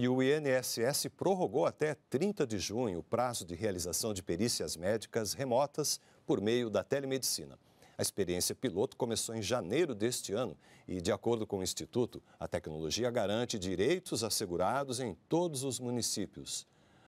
E o INSS prorrogou até 30 de junho o prazo de realização de perícias médicas remotas por meio da telemedicina. A experiência piloto começou em janeiro deste ano e, de acordo com o Instituto, a tecnologia garante direitos assegurados em todos os municípios.